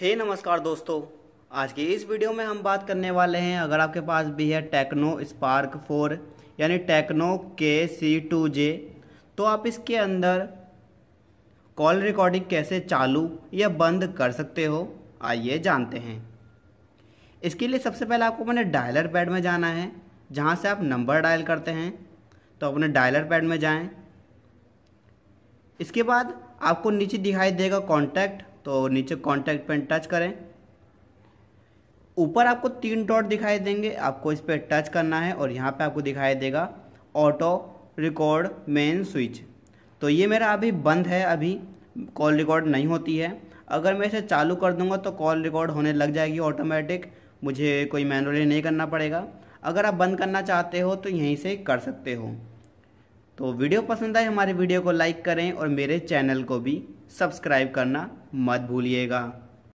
हे hey, नमस्कार दोस्तों आज की इस वीडियो में हम बात करने वाले हैं अगर आपके पास भी है टेक्नो स्पार्क फोर यानी टेक्नो के सी टू जे तो आप इसके अंदर कॉल रिकॉर्डिंग कैसे चालू या बंद कर सकते हो आइए जानते हैं इसके लिए सबसे पहले आपको मैंने डायलर पैड में जाना है जहाँ से आप नंबर डायल करते हैं तो अपने डायलर पैड में जाएँ इसके बाद आपको नीचे दिखाई देगा कॉन्टैक्ट तो नीचे कॉन्टैक्ट पेन टच करें ऊपर आपको तीन डॉट दिखाई देंगे आपको इस पर टच करना है और यहाँ पे आपको दिखाई देगा ऑटो रिकॉर्ड मेन स्विच तो ये मेरा अभी बंद है अभी कॉल रिकॉर्ड नहीं होती है अगर मैं इसे चालू कर दूंगा तो कॉल रिकॉर्ड होने लग जाएगी ऑटोमेटिक मुझे कोई मैनुअली नहीं करना पड़ेगा अगर आप बंद करना चाहते हो तो यहीं से कर सकते हो तो वीडियो पसंद आए हमारे वीडियो को लाइक करें और मेरे चैनल को भी सब्सक्राइब करना मत भूलिएगा